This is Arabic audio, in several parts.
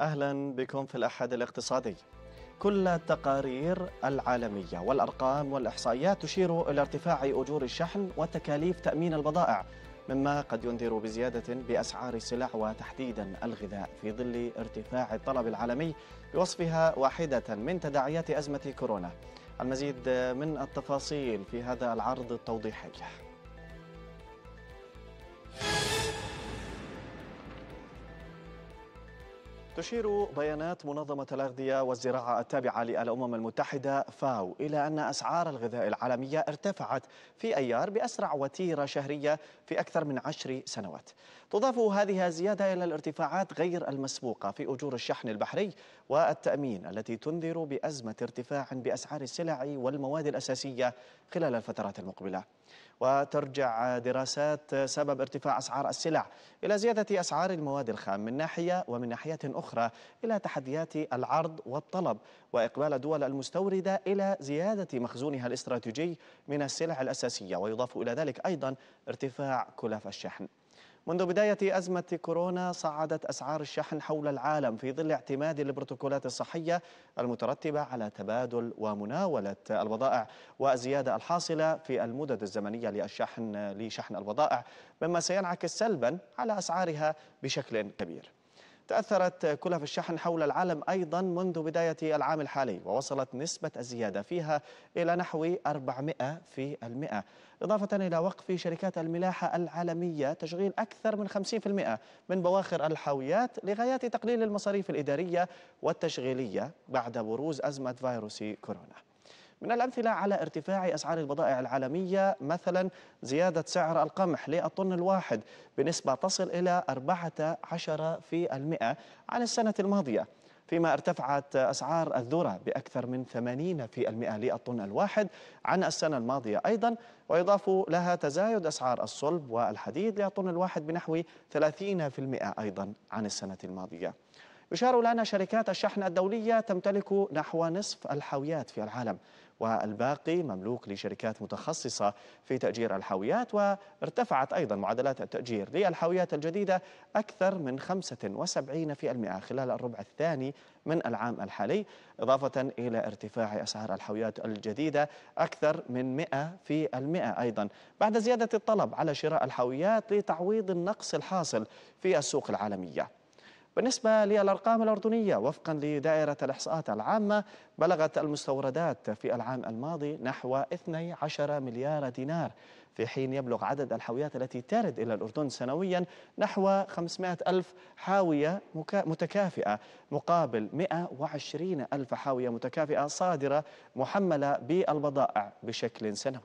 أهلا بكم في الأحد الاقتصادي كل التقارير العالمية والأرقام والإحصائيات تشير إلى ارتفاع أجور الشحن وتكاليف تأمين البضائع مما قد ينذر بزيادة بأسعار السلع وتحديدا الغذاء في ظل ارتفاع الطلب العالمي بوصفها واحدة من تداعيات أزمة كورونا المزيد من التفاصيل في هذا العرض التوضيحي تشير بيانات منظمة الأغذية والزراعة التابعة للأمم المتحدة فاو إلى أن أسعار الغذاء العالمية ارتفعت في أيار بأسرع وتيرة شهرية في أكثر من عشر سنوات تضاف هذه الزيادة إلى الارتفاعات غير المسبوقة في أجور الشحن البحري والتأمين التي تنذر بأزمة ارتفاع بأسعار السلع والمواد الأساسية خلال الفترات المقبلة وترجع دراسات سبب ارتفاع أسعار السلع إلى زيادة أسعار المواد الخام من ناحية ومن ناحية أخرى إلى تحديات العرض والطلب وإقبال دول المستوردة إلى زيادة مخزونها الاستراتيجي من السلع الأساسية ويضاف إلى ذلك أيضا ارتفاع كلف الشحن منذ بداية أزمة كورونا صعدت أسعار الشحن حول العالم في ظل اعتماد البروتوكولات الصحية المترتبة على تبادل ومناولة البضائع والزيادة الحاصلة في المدد الزمنية للشحن لشحن البضائع مما سينعكس سلبا على أسعارها بشكل كبير تأثرت كلف الشحن حول العالم أيضا منذ بداية العام الحالي ووصلت نسبة الزيادة فيها إلى نحو 400 في المئة إضافة إلى وقف شركات الملاحة العالمية تشغيل أكثر من 50% من بواخر الحاويات لغايات تقليل المصاريف الإدارية والتشغيلية بعد بروز أزمة فيروس كورونا من الأمثلة على ارتفاع أسعار البضائع العالمية مثلا زيادة سعر القمح للطن الواحد بنسبة تصل إلى 14% عن السنة الماضية فيما ارتفعت أسعار الذرة بأكثر من 80% للطن الواحد عن السنة الماضية أيضا ويضاف لها تزايد أسعار الصلب والحديد للطن الواحد بنحو 30% أيضا عن السنة الماضية يشار لنا شركات الشحن الدولية تمتلك نحو نصف الحاويات في العالم والباقي مملوك لشركات متخصصة في تأجير الحاويات وارتفعت أيضا معدلات التأجير للحاويات الجديدة أكثر من 75% خلال الربع الثاني من العام الحالي إضافة إلى ارتفاع أسعار الحاويات الجديدة أكثر من 100% أيضا بعد زيادة الطلب على شراء الحاويات لتعويض النقص الحاصل في السوق العالمية بالنسبة للأرقام الأردنية وفقا لدائرة الإحصاءات العامة بلغت المستوردات في العام الماضي نحو 12 مليار دينار في حين يبلغ عدد الحاويات التي ترد إلى الأردن سنويا نحو 500 ألف حاوية متكافئة مقابل 120 ألف حاوية متكافئة صادرة محملة بالبضائع بشكل سنوي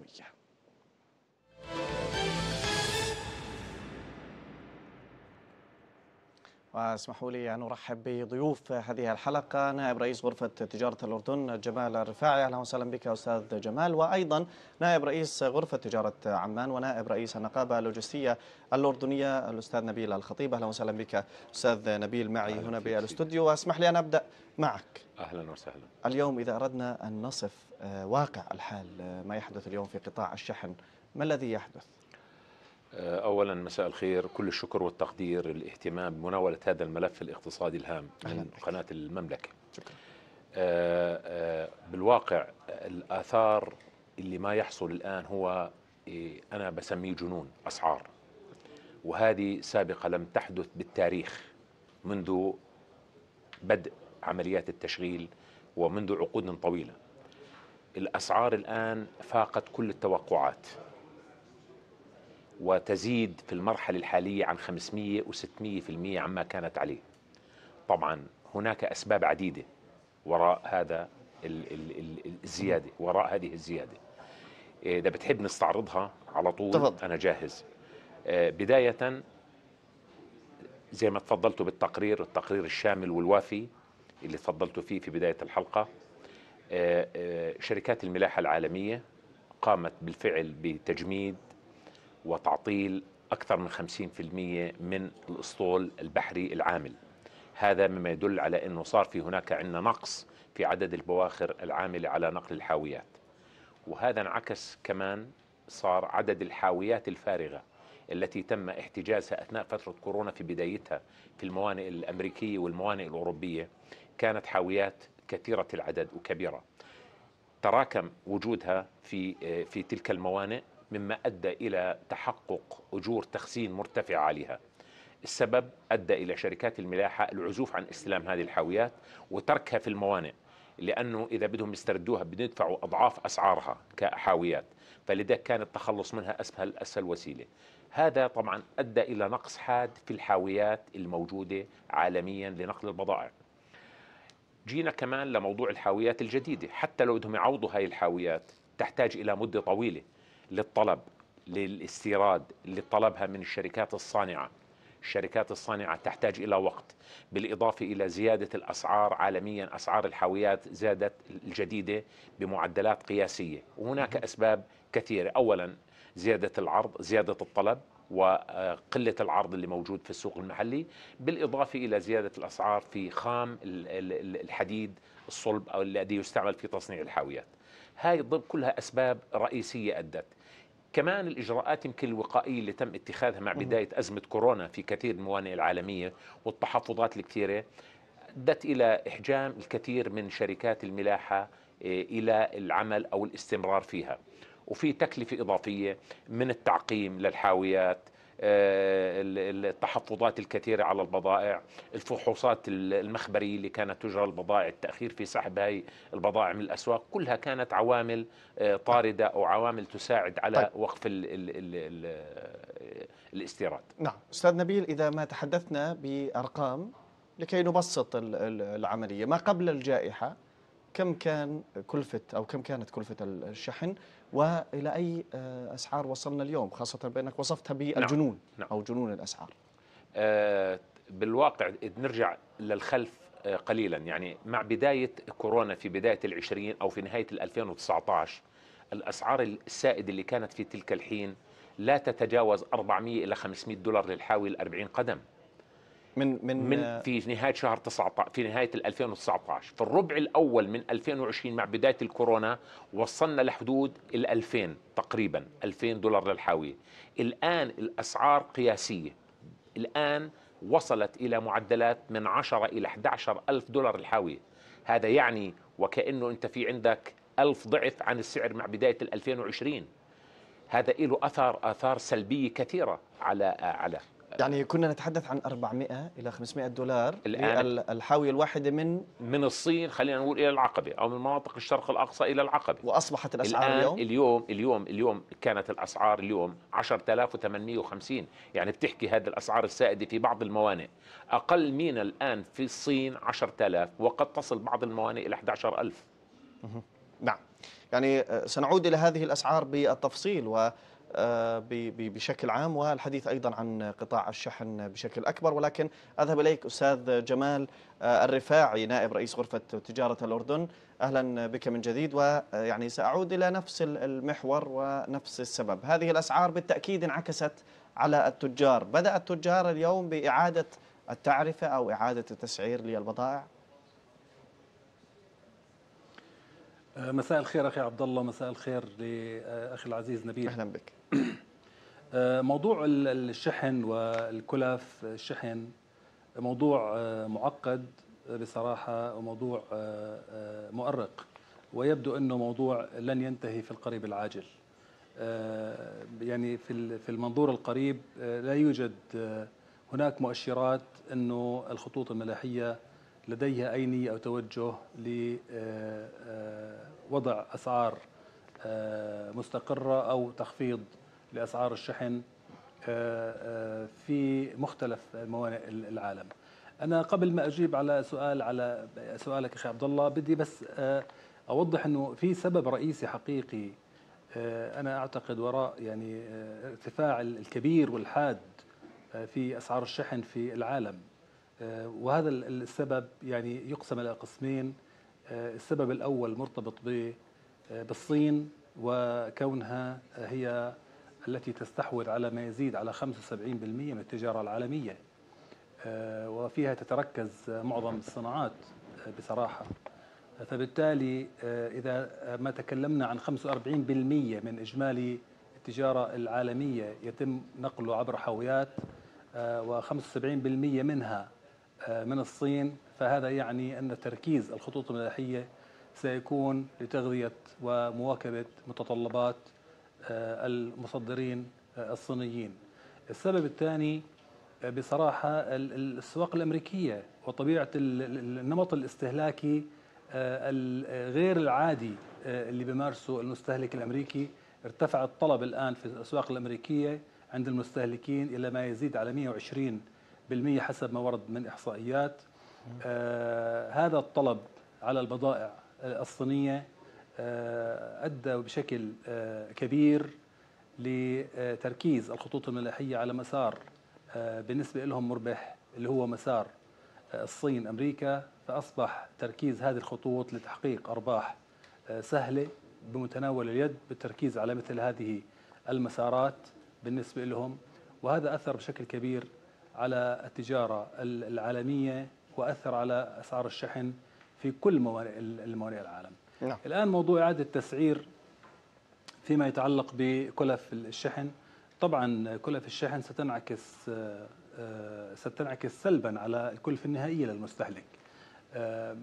واسمحوا لي أن أرحب بضيوف هذه الحلقة نائب رئيس غرفة تجارة الأردن جمال الرفاعي أهلا وسهلا بك أستاذ جمال وأيضا نائب رئيس غرفة تجارة عمان ونائب رئيس النقابة اللوجستية الأردنية الأستاذ نبيل الخطيب أهلا وسهلا بك أستاذ نبيل معي هنا بالاستوديو واسمح لي أن أبدأ معك أهلا وسهلا اليوم إذا أردنا أن نصف آه، واقع الحال آه، ما يحدث اليوم في قطاع الشحن ما الذي يحدث؟ آه، اولا مساء الخير كل الشكر والتقدير الاهتمام بمناوله هذا الملف الاقتصادي الهام من قناه المملكه شكرا. آه، آه، بالواقع الاثار اللي ما يحصل الان هو إيه، انا بسميه جنون اسعار وهذه سابقه لم تحدث بالتاريخ منذ بدء عمليات التشغيل ومنذ عقود طويله الاسعار الان فاقت كل التوقعات وتزيد في المرحلة الحالية عن 500 و600% عما كانت عليه طبعا هناك أسباب عديدة وراء هذا الزيادة وراء هذه الزيادة إيه، إذا بتحب نستعرضها على طول تفضل. أنا جاهز إيه، بداية زي ما تفضلتوا بالتقرير التقرير الشامل والوافي اللي تفضلتوا فيه في بداية الحلقة إيه، شركات الملاحة العالمية قامت بالفعل بتجميد وتعطيل أكثر من 50% من الأسطول البحري العامل هذا مما يدل على أنه صار في هناك عندنا نقص في عدد البواخر العاملة على نقل الحاويات وهذا انعكس كمان صار عدد الحاويات الفارغة التي تم احتجازها أثناء فترة كورونا في بدايتها في الموانئ الأمريكية والموانئ الأوروبية كانت حاويات كثيرة العدد وكبيرة تراكم وجودها في في تلك الموانئ مما أدى إلى تحقق أجور تخزين مرتفعة عليها السبب أدى إلى شركات الملاحة العزوف عن استلام هذه الحاويات وتركها في الموانئ لأنه إذا بدهم يستردوها بدهم يدفعوا أضعاف أسعارها كحاويات فلذلك كان التخلص منها أسهل أسهل وسيلة هذا طبعا أدى إلى نقص حاد في الحاويات الموجودة عالميا لنقل البضائع جينا كمان لموضوع الحاويات الجديدة حتى لو بدهم يعوضوا هاي الحاويات تحتاج إلى مدة طويلة للطلب للاستيراد اللي طلبها من الشركات الصانعه الشركات الصانعة تحتاج إلى وقت بالإضافة إلى زيادة الأسعار عالميا أسعار الحاويات زادت الجديدة بمعدلات قياسية وهناك أسباب كثيرة أولا زيادة العرض زيادة الطلب وقلة آه، العرض اللي موجود في السوق المحلي بالإضافة إلى زيادة الأسعار في خام الحديد الصلب أو الذي يستعمل في تصنيع الحاويات هاي كلها أسباب رئيسية أدت كمان الإجراءات يمكن الوقائية اللي تم اتخاذها مع بداية أزمة كورونا في كثير من الموانئ العالمية والتحفظات الكثيرة أدت إلى إحجام الكثير من شركات الملاحة آه، إلى العمل أو الاستمرار فيها وفي تكلفة إضافية من التعقيم للحاويات آه، التحفظات الكثيرة على البضائع الفحوصات المخبرية اللي كانت تجرى البضائع التأخير في سحب هاي البضائع من الأسواق كلها كانت عوامل آه، طاردة أو عوامل تساعد على طيب. وقف الـ الـ الـ الـ آه، الاستيراد نعم أستاذ نبيل إذا ما تحدثنا بأرقام لكي نبسط العملية ما قبل الجائحة كم كان كلفة أو كم كانت كلفة الشحن والى اي آه، اسعار وصلنا اليوم خاصه بانك وصفتها بالجنون نعم. نعم. او جنون الاسعار آه بالواقع نرجع للخلف آه قليلا يعني مع بدايه كورونا في بدايه العشرين او في نهايه 2019 الاسعار السائد اللي كانت في تلك الحين لا تتجاوز 400 الى 500 دولار للحاوي ال 40 قدم من من من آه، في نهايه شهر 19 في نهايه 2019 في الربع الاول من 2020 مع بدايه الكورونا وصلنا لحدود ال 2000 تقريبا 2000 دولار للحاويه الان الاسعار قياسيه الان وصلت الى معدلات من 10 الى 11 الف دولار الحاويه هذا يعني وكانه انت في عندك ألف ضعف عن السعر مع بدايه 2020 هذا له اثار اثار سلبيه كثيره على آه، على يعني كنا نتحدث عن 400 الى 500 دولار الان الحاويه الواحده من من الصين خلينا نقول الى العقبه او من مناطق الشرق الاقصى الى العقبه واصبحت الاسعار الآن اليوم اليوم اليوم اليوم كانت الاسعار اليوم 10850 يعني بتحكي هذه الاسعار السائده في بعض الموانئ اقل مينا الان في الصين 10000 وقد تصل بعض الموانئ الى 11000 نعم يعني آه، سنعود الى هذه الاسعار بالتفصيل و آه، بشكل عام والحديث أيضا عن قطاع الشحن بشكل أكبر ولكن أذهب إليك أستاذ جمال آه، الرفاعي نائب رئيس غرفة تجارة الأردن أهلا بك من جديد ويعني سأعود إلى نفس المحور ونفس السبب هذه الأسعار بالتأكيد انعكست على التجار بدأ التجار اليوم بإعادة التعرفة أو إعادة التسعير للبضائع آه، مساء الخير اخي عبد الله مساء الخير لاخي العزيز نبيل اهلا بك آه، موضوع الشحن والكلف الشحن موضوع آه، معقد بصراحه وموضوع مؤرق ويبدو انه موضوع لن ينتهي في القريب العاجل يعني في في المنظور القريب لا يوجد هناك مؤشرات انه الخطوط الملاحيه لديها اي نيه او توجه ل وضع اسعار آه، مستقره او تخفيض لاسعار الشحن آه، آه، في مختلف موانئ العالم. انا قبل ما اجيب على سؤال على سؤالك اخي عبد الله بدي بس اوضح انه في سبب رئيسي حقيقي انا اعتقد وراء يعني ارتفاع الكبير والحاد في اسعار الشحن في العالم وهذا السبب يعني يقسم الى قسمين السبب الأول مرتبط بالصين وكونها هي التي تستحوذ على ما يزيد على 75% من التجارة العالمية آه، وفيها تتركز معظم الصناعات آه، بصراحة فبالتالي آه، إذا ما تكلمنا عن 45% من إجمالي التجارة العالمية يتم نقله عبر حاويات و75% منها آه، من الصين فهذا يعني أن تركيز الخطوط الملاحية سيكون لتغذية ومواكبة متطلبات آه، المصدرين آه، الصينيين السبب الثاني بصراحة السواق الأمريكية وطبيعة النمط الاستهلاكي الغير العادي اللي بيمارسه المستهلك الأمريكي ارتفع الطلب الآن في الأسواق الأمريكية عند المستهلكين إلى ما يزيد على 120 بالمية حسب ما ورد من إحصائيات آه هذا الطلب على البضائع الصينية آه أدى بشكل آه كبير لتركيز الخطوط الملاحية على مسار آه، بالنسبة لهم مربح اللي هو مسار آه، الصين أمريكا فأصبح تركيز هذه الخطوط لتحقيق أرباح آه، سهلة بمتناول اليد بالتركيز على مثل هذه المسارات بالنسبة لهم وهذا أثر بشكل كبير على التجارة العالمية وأثر على أسعار الشحن في كل الموانئ العالم نعم. الآن موضوع إعادة التسعير فيما يتعلق بكلف الشحن طبعا كلف الشحن ستنعكس آه، ستنعكس سلبا على الكلفة النهائية للمستهلك آه،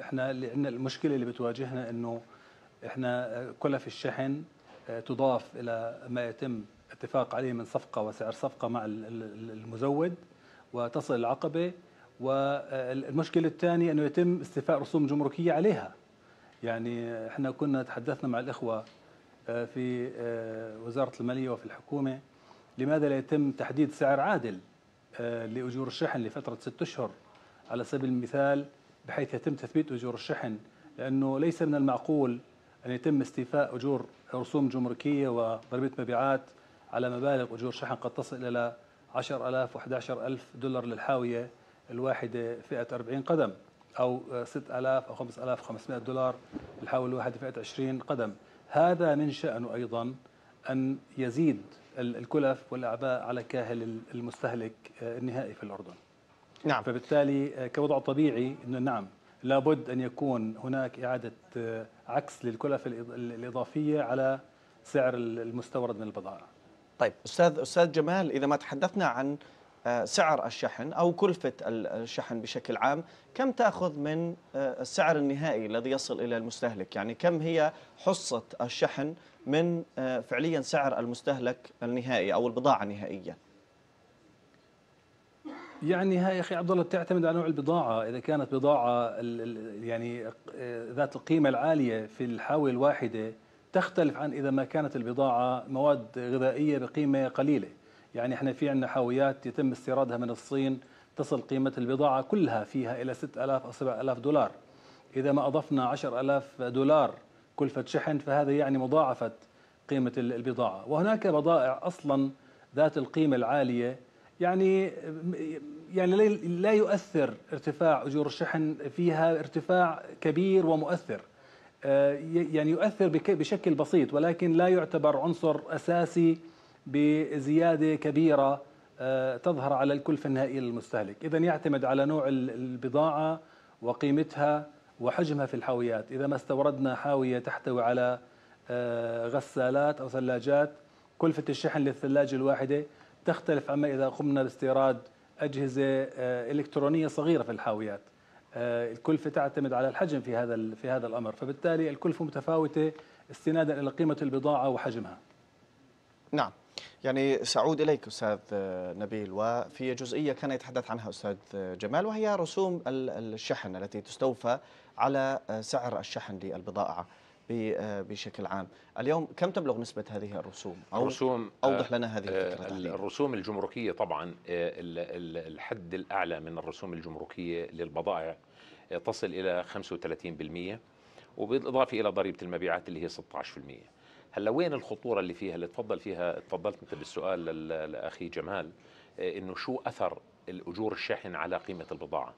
احنا عندنا المشكلة اللي بتواجهنا انه احنا كلف الشحن آه، تضاف الى ما يتم اتفاق عليه من صفقة وسعر صفقة مع المزود وتصل العقبة والمشكلة الثانية أنه يتم استيفاء رسوم جمركية عليها يعني احنا كنا تحدثنا مع الإخوة آه، في آه، وزارة المالية وفي الحكومة لماذا لا يتم تحديد سعر عادل آه، لأجور الشحن لفترة ست أشهر على سبيل المثال بحيث يتم تثبيت أجور الشحن لأنه ليس من المعقول أن يتم استيفاء أجور رسوم جمركية وضريبة مبيعات على مبالغ أجور شحن قد تصل إلى 10000 و11000 دولار للحاوية الواحدة فئة 40 قدم أو 6000 أو 5500 دولار للحاوية الواحدة فئة 20 قدم هذا من شأنه أيضا أن يزيد الكلف والأعباء على كاهل المستهلك آه، النهائي في الأردن نعم فبالتالي آه، كوضع طبيعي أنه نعم لابد أن يكون هناك إعادة آه، عكس للكلف الإضافية على سعر المستورد من البضائع طيب استاذ استاذ جمال اذا ما تحدثنا عن آه، سعر الشحن او كلفه الشحن بشكل عام، كم تاخذ من آه، السعر النهائي الذي يصل الى المستهلك؟ يعني كم هي حصه الشحن من آه، فعليا سعر المستهلك النهائي او البضاعه النهائيه يعني هاي اخي عبد الله تعتمد على نوع البضاعه، اذا كانت بضاعه يعني ذات القيمه العاليه في الحاويه الواحده تختلف عن إذا ما كانت البضاعة مواد غذائية بقيمة قليلة يعني احنا في عندنا حاويات يتم استيرادها من الصين تصل قيمة البضاعة كلها فيها إلى 6000 أو 7000 دولار إذا ما أضفنا 10000 دولار كلفة شحن فهذا يعني مضاعفة قيمة البضاعة وهناك بضائع أصلا ذات القيمة العالية يعني يعني لا يؤثر ارتفاع أجور الشحن فيها ارتفاع كبير ومؤثر آه، يعني يؤثر بشكل بسيط ولكن لا يعتبر عنصر أساسي بزيادة كبيرة آه، تظهر على الكلفة النهائية للمستهلك إذا يعتمد على نوع البضاعة وقيمتها وحجمها في الحاويات إذا ما استوردنا حاوية تحتوي على آه، غسالات أو ثلاجات كلفة الشحن للثلاجة الواحدة تختلف عما إذا قمنا باستيراد أجهزة إلكترونية صغيرة في الحاويات آه، الكلفة تعتمد على الحجم في هذا في هذا الأمر فبالتالي الكلفة متفاوتة استنادا إلى قيمة البضاعة وحجمها نعم يعني سأعود إليك أستاذ آه، نبيل وفي جزئية كان يتحدث عنها أستاذ آه، جمال وهي رسوم الشحن التي تستوفى على سعر الشحن للبضاعة آه، بشكل عام اليوم كم تبلغ نسبة هذه الرسوم أو الرسوم أوضح لنا هذه آه، الفكرة الرسوم الجمركية طبعا آه، الحد الأعلى من الرسوم الجمركية للبضائع تصل إلى 35% وبالإضافة إلى ضريبة المبيعات اللي هي 16% هلا وين الخطوره اللي فيها اللي تفضل فيها تفضلت انت بالسؤال لاخي جمال انه شو اثر الاجور الشحن على قيمه البضاعه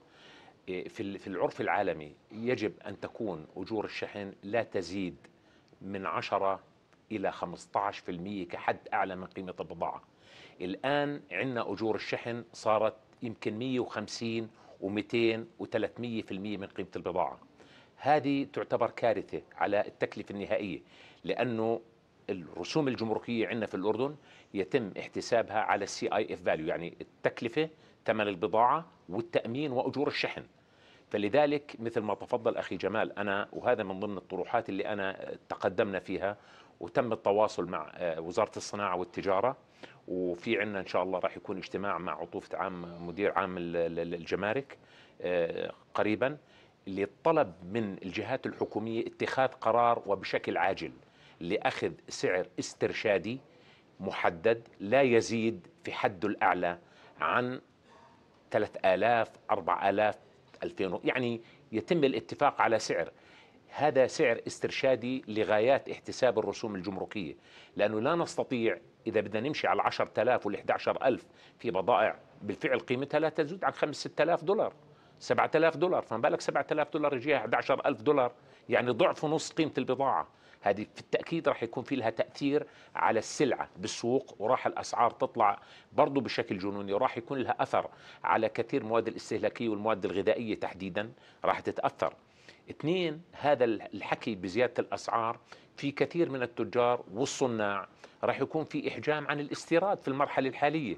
في في العرف العالمي يجب ان تكون اجور الشحن لا تزيد من 10 الى 15% كحد اعلى من قيمه البضاعه. الان عندنا اجور الشحن صارت يمكن 150 و200 و300% من قيمه البضاعه. هذه تعتبر كارثه على التكلفه النهائيه لانه الرسوم الجمركيه عندنا في الاردن يتم احتسابها على السي اي اف فاليو يعني التكلفه ثمن البضاعه والتامين واجور الشحن. فلذلك مثل ما تفضل أخي جمال أنا وهذا من ضمن الطروحات اللي أنا تقدمنا فيها وتم التواصل مع آه، وزارة الصناعة والتجارة وفي عندنا إن شاء الله راح يكون اجتماع مع عطوفة عام مدير عام الجمارك آه، قريبا اللي طلب من الجهات الحكومية اتخاذ قرار وبشكل عاجل لأخذ سعر استرشادي محدد لا يزيد في حده الأعلى عن 3000 4000 2000 يعني يتم الاتفاق على سعر هذا سعر استرشادي لغايات احتساب الرسوم الجمركية لأنه لا نستطيع إذا بدنا نمشي على 10000 وال 11000 في بضائع بالفعل قيمتها لا تزيد عن 5 6000 دولار 7000 دولار فما بالك 7000 دولار يجيها 11000 دولار يعني ضعف ونص قيمة البضاعة هذه في التاكيد راح يكون في لها تاثير على السلعه بالسوق وراح الاسعار تطلع برضه بشكل جنوني وراح يكون لها اثر على كثير مواد الاستهلاكيه والمواد الغذائيه تحديدا راح تتاثر اثنين هذا الحكي بزياده الاسعار في كثير من التجار والصناع راح يكون في احجام عن الاستيراد في المرحله الحاليه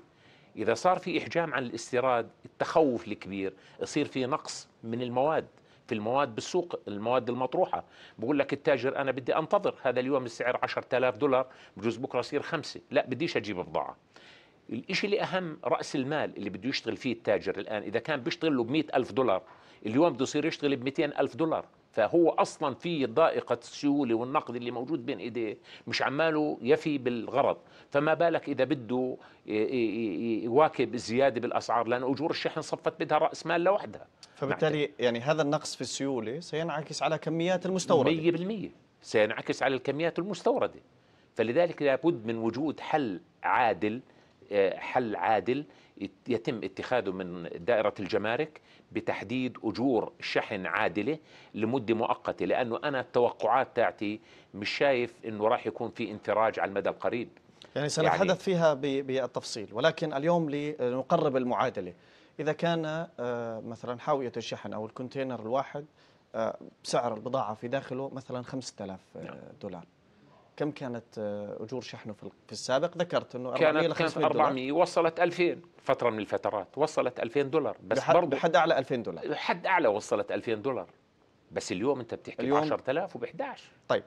اذا صار في احجام عن الاستيراد التخوف الكبير يصير في نقص من المواد في المواد بالسوق المواد المطروحه بقول لك التاجر انا بدي انتظر هذا اليوم السعر آلاف دولار بجوز بكره يصير خمسة لا بديش اجيب بضاعه الإشي اللي أهم رأس المال اللي بده يشتغل فيه التاجر الآن إذا كان بيشتغل له ب ألف دولار اليوم بده يصير يشتغل ب ألف دولار فهو اصلا في ضائقه السيوله والنقد اللي موجود بين ايديه مش عماله يفي بالغرض فما بالك اذا بده يواكب الزياده بالاسعار لان اجور الشحن صفت بدها راس مال لوحدها فبالتالي نعم. يعني هذا النقص في السيوله سينعكس على كميات المستورده 100% سينعكس على الكميات المستورده فلذلك لابد من وجود حل عادل حل عادل يتم اتخاذه من دائرة الجمارك بتحديد أجور شحن عادلة لمدة مؤقتة لأنه أنا التوقعات تاعتي مش شايف أنه راح يكون في انفراج على المدى القريب يعني سنتحدث يعني فيها بالتفصيل ولكن اليوم لنقرب المعادلة إذا كان آه، مثلا حاوية الشحن أو الكونتينر الواحد آه، سعر البضاعة في داخله مثلا 5000 آه، نعم. دولار كم كانت آه، اجور شحنه في السابق ذكرت انه 400 ل 500 400 وصلت 2000 فتره من الفترات وصلت 2000 دولار بس بحد برضو بحد اعلى 2000 دولار حد اعلى وصلت 2000 دولار بس اليوم انت بتحكي 10000 وب 11 طيب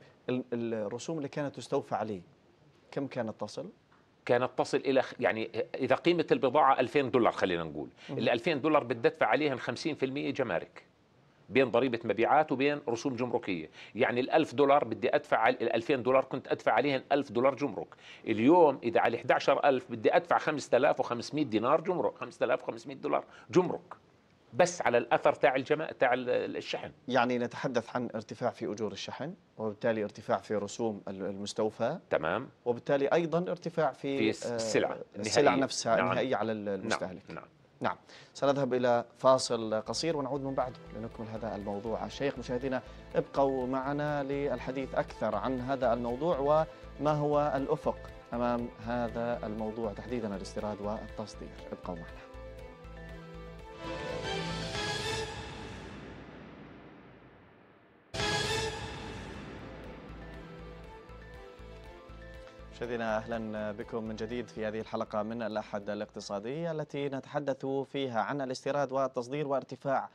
الرسوم اللي كانت تستوفى عليه كم كانت تصل؟ كانت تصل الى يعني اذا قيمه البضاعه 2000 دولار خلينا نقول ال 2000 دولار بتدفع عليهم 50% جمارك بين ضريبة مبيعات وبين رسوم جمركية يعني الألف دولار بدي أدفع على الألفين دولار كنت أدفع عليهم ألف دولار جمرك اليوم إذا على 11 ألف بدي أدفع 5500 دينار جمرك 5500 دولار جمرك بس على الأثر تاع الجماعة تاع الشحن يعني نتحدث عن ارتفاع في أجور الشحن وبالتالي ارتفاع في رسوم المستوفى تمام وبالتالي أيضا ارتفاع في, في السلعة آه، السلع نفسها نعم. النهائية على نعم. المستهلك نعم, نعم. نعم سنذهب إلى فاصل قصير ونعود من بعده لنكمل هذا الموضوع الشيخ مشاهدينا ابقوا معنا للحديث أكثر عن هذا الموضوع وما هو الأفق أمام هذا الموضوع تحديدا الاستيراد والتصدير ابقوا معنا مشاهدينا اهلا بكم من جديد في هذه الحلقه من الاحد الاقتصادي التي نتحدث فيها عن الاستيراد والتصدير وارتفاع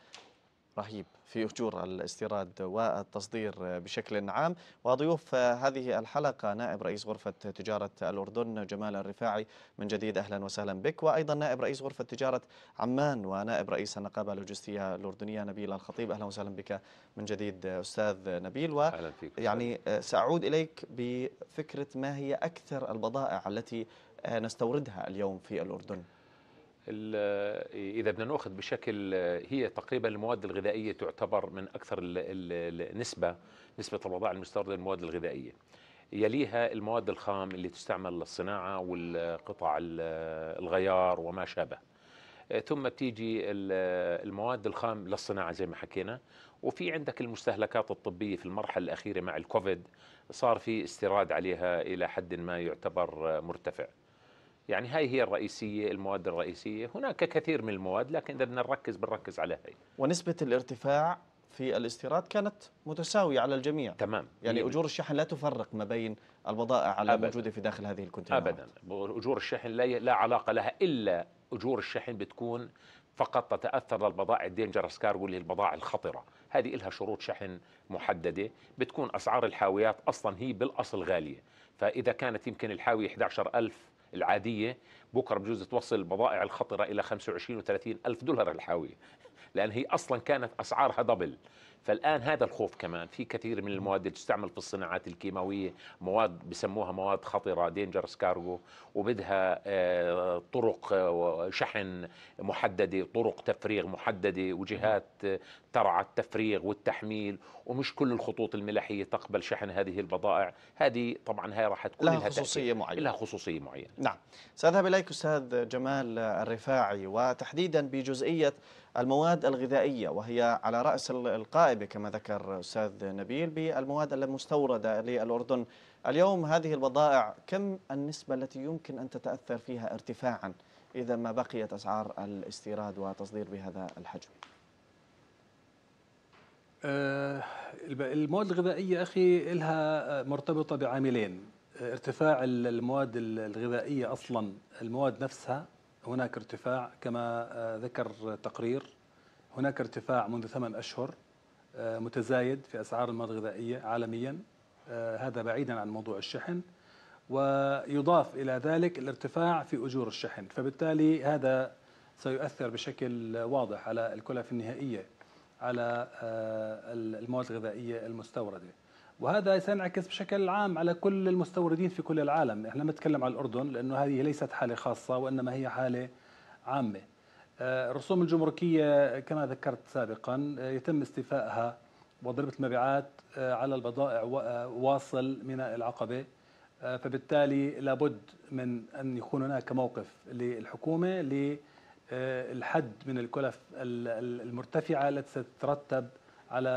رهيب في أجور الاستيراد والتصدير بشكل عام وضيوف هذه الحلقة نائب رئيس غرفة تجارة الأردن جمال الرفاعي من جديد أهلا وسهلا بك وأيضا نائب رئيس غرفة تجارة عمان ونائب رئيس النقابة اللوجستية الأردنية نبيل الخطيب أهلا وسهلا بك من جديد أستاذ نبيل و يعني سأعود إليك بفكرة ما هي أكثر البضائع التي نستوردها اليوم في الأردن إذا بدنا نأخذ بشكل هي تقريبا المواد الغذائية تعتبر من أكثر النسبة نسبة الوضع المستوردة للمواد الغذائية يليها المواد الخام اللي تستعمل للصناعة والقطع الغيار وما شابه ثم بتيجي المواد الخام للصناعة زي ما حكينا وفي عندك المستهلكات الطبية في المرحلة الأخيرة مع الكوفيد صار في استيراد عليها إلى حد ما يعتبر مرتفع يعني هاي هي الرئيسية المواد الرئيسية هناك كثير من المواد لكن إذا بدنا نركز بنركز على هاي ونسبة الارتفاع في الاستيراد كانت متساوية على الجميع تمام يعني أجور الشحن لا تفرق ما بين البضائع الموجودة في داخل هذه الكونتينرات أبدا أجور الشحن لا, لا علاقة لها إلا أجور الشحن بتكون فقط تتاثر للبضائع الدينجرس كارجو اللي هي البضائع الخطره، هذه لها شروط شحن محدده، بتكون اسعار الحاويات اصلا هي بالاصل غاليه، فاذا كانت يمكن الحاويه 11000 العاديه بكره بجوز توصل البضائع الخطره الى 25 و30 الف دولار الحاويه لان هي اصلا كانت اسعارها دبل فالآن هذا الخوف كمان في كثير من المواد اللي تستعمل في الصناعات الكيماوية مواد بسموها مواد خطرة دينجرس كارغو وبدها آه، طرق آه، شحن محددة طرق تفريغ محددة وجهات آه، ترعى التفريغ والتحميل ومش كل الخطوط الملاحية تقبل شحن هذه البضائع هذه طبعا هي راح تكون لها خصوصية معينة لها خصوصية معينة نعم سأذهب إليك أستاذ جمال الرفاعي وتحديدا بجزئية المواد الغذائية وهي على رأس القائمة الغائبة كما ذكر أستاذ نبيل بالمواد المستوردة للأردن اليوم هذه البضائع كم النسبة التي يمكن أن تتأثر فيها ارتفاعا إذا ما بقيت أسعار الاستيراد وتصدير بهذا الحجم آه، المواد الغذائية أخي لها مرتبطة بعاملين ارتفاع المواد الغذائية أصلا المواد نفسها هناك ارتفاع كما آه، ذكر تقرير هناك ارتفاع منذ ثمان أشهر آه، متزايد في أسعار المواد الغذائية عالميا آه، هذا بعيدا عن موضوع الشحن ويضاف إلى ذلك الارتفاع في أجور الشحن فبالتالي هذا سيؤثر بشكل واضح على الكلف النهائية على آه، المواد الغذائية المستوردة وهذا سينعكس بشكل عام على كل المستوردين في كل العالم احنا نتكلم عن الأردن لأنه هذه ليست حالة خاصة وإنما هي حالة عامة الرسوم آه، الجمركية كما ذكرت سابقا آه، يتم استيفائها وضريبة المبيعات آه، على البضائع واصل من العقبة فبالتالي لابد من أن يكون هناك موقف للحكومة للحد من الكلف المرتفعة التي ستترتب على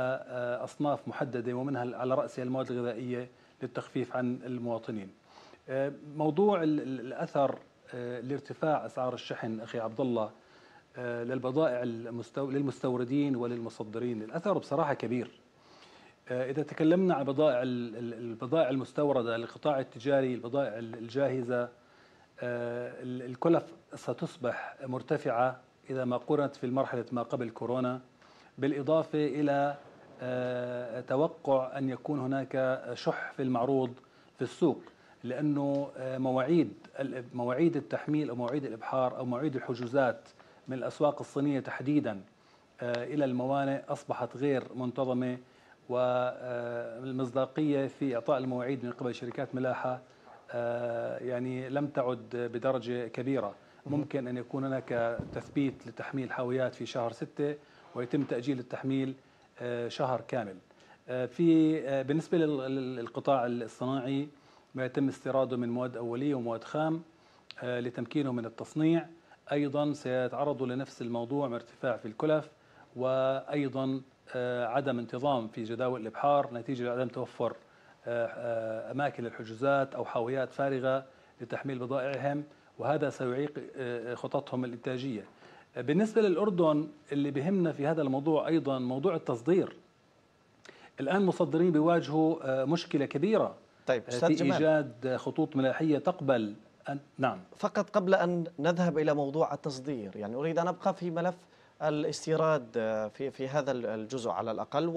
أصناف محددة ومنها على رأسها المواد الغذائية للتخفيف عن المواطنين موضوع الأثر لارتفاع أسعار الشحن أخي عبد الله آه، للبضائع المستو... للمستوردين وللمصدرين الأثر بصراحة كبير آه، إذا تكلمنا عن بضائع البضائع المستوردة للقطاع التجاري البضائع الجاهزة آه، الكلف ستصبح مرتفعة إذا ما قرنت في مرحلة ما قبل كورونا بالإضافة إلى توقع أن يكون هناك شح في المعروض في السوق لأنه مواعيد مواعيد التحميل أو مواعيد الإبحار أو مواعيد الحجوزات من الأسواق الصينية تحديدا آه، إلى الموانئ أصبحت غير منتظمة والمصداقية آه، في إعطاء المواعيد من قبل شركات ملاحة آه، يعني لم تعد بدرجة كبيرة ممكن أن يكون هناك تثبيت لتحميل حاويات في شهر ستة ويتم تأجيل التحميل شهر كامل في بالنسبة للقطاع الصناعي ما يتم استيراده من مواد أولية ومواد خام لتمكينه من التصنيع أيضا سيتعرضوا لنفس الموضوع من ارتفاع في الكلف وأيضا آه، عدم انتظام في جداول الإبحار نتيجة لعدم توفر آه، آه، أماكن الحجوزات أو حاويات فارغة لتحميل بضائعهم وهذا سيعيق خططهم الإنتاجية بالنسبة للأردن اللي بهمنا في هذا الموضوع أيضا موضوع التصدير الآن مصدرين بيواجهوا مشكلة كبيرة طيب في إيجاد خطوط ملاحية تقبل نعم فقط قبل أن نذهب إلى موضوع التصدير يعني أريد أن أبقى في ملف الاستيراد آه، في في هذا الجزء على الاقل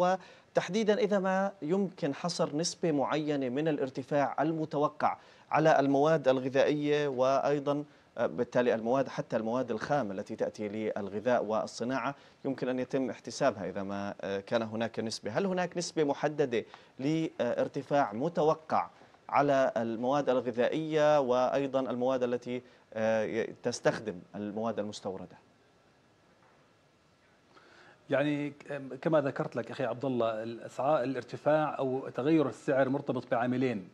وتحديدا اذا ما يمكن حصر نسبه معينه من الارتفاع المتوقع على المواد الغذائيه وايضا آه، بالتالي المواد حتى المواد الخام التي تاتي للغذاء والصناعه يمكن ان يتم احتسابها اذا ما آه، كان هناك نسبه، هل هناك نسبه محدده لارتفاع متوقع على المواد الغذائية وأيضا المواد التي آه، تستخدم المواد المستوردة يعني كما ذكرت لك اخي عبد الله الاسعار الارتفاع او تغير السعر مرتبط بعاملين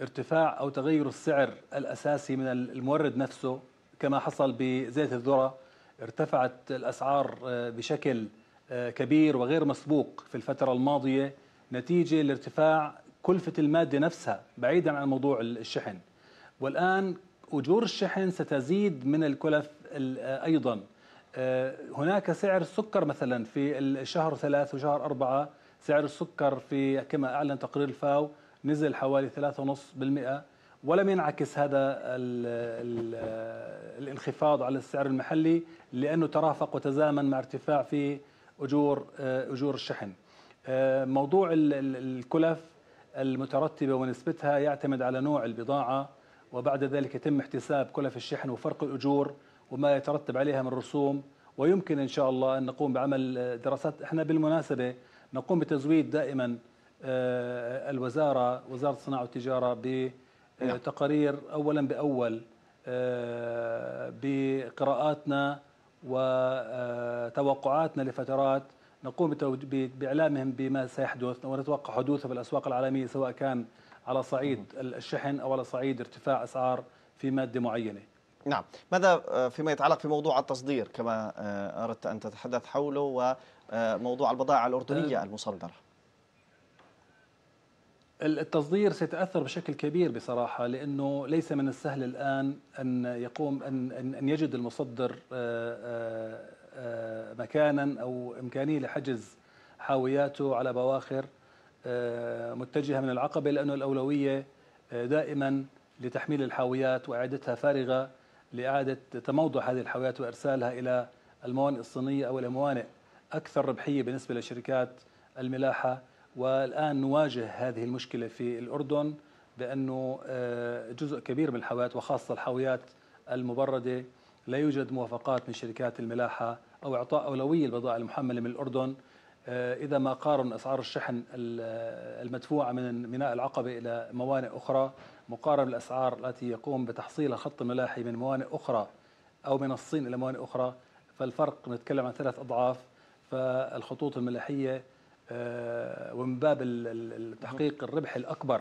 ارتفاع او تغير السعر الاساسي من المورد نفسه كما حصل بزيت الذره ارتفعت الاسعار آه، بشكل آه، كبير وغير مسبوق في الفتره الماضيه نتيجه لارتفاع كلفة المادة نفسها بعيدا عن موضوع الشحن والآن أجور الشحن ستزيد من الكلف آه، أيضا آه، هناك سعر السكر مثلا في الشهر ثلاث وشهر أربعة سعر السكر في كما أعلن تقرير الفاو نزل حوالي 3.5% ولم ينعكس هذا الـ الـ آه، الانخفاض على السعر المحلي لأنه ترافق وتزامن مع ارتفاع في أجور أجور الشحن موضوع الكلف المترتبة ونسبتها يعتمد على نوع البضاعة وبعد ذلك يتم احتساب كلف الشحن وفرق الأجور وما يترتب عليها من رسوم ويمكن إن شاء الله أن نقوم بعمل دراسات احنا بالمناسبة نقوم بتزويد دائما آه، الوزارة وزارة الصناعة والتجارة بتقارير آه، نعم. أولا بأول آه، بقراءاتنا وتوقعاتنا لفترات نقوم بإعلامهم بما سيحدث ونتوقع حدوثه في الأسواق العالمية سواء كان على صعيد الشحن أو على صعيد ارتفاع أسعار في مادة معينة نعم ماذا آه، فيما يتعلق في موضوع التصدير كما آه، أردت أن تتحدث حوله وموضوع آه، البضائع الأردنية المصدرة التصدير سيتاثر بشكل كبير بصراحه لانه ليس من السهل الان ان يقوم ان ان يجد المصدر آه، مكانا أو إمكانية لحجز حاوياته على بواخر آه، متجهة من العقبة لأنه الأولوية آه، دائما لتحميل الحاويات وإعادتها فارغة لإعادة تموضع هذه الحاويات وإرسالها إلى الموانئ الصينية أو إلى موانئ أكثر ربحية بالنسبة لشركات الملاحة والآن نواجه هذه المشكلة في الأردن بأنه جزء كبير من الحاويات وخاصة الحاويات المبردة لا يوجد موافقات من شركات الملاحة أو إعطاء أولوية للبضائع المحملة من الأردن آه، إذا ما قارن أسعار الشحن المدفوعة من ميناء العقبة إلى موانئ أخرى مقارنة بالأسعار التي يقوم بتحصيلها خط الملاحي من موانئ أخرى أو من الصين إلى موانئ أخرى فالفرق نتكلم عن ثلاث أضعاف فالخطوط الملاحية آه، ومن باب تحقيق الربح الأكبر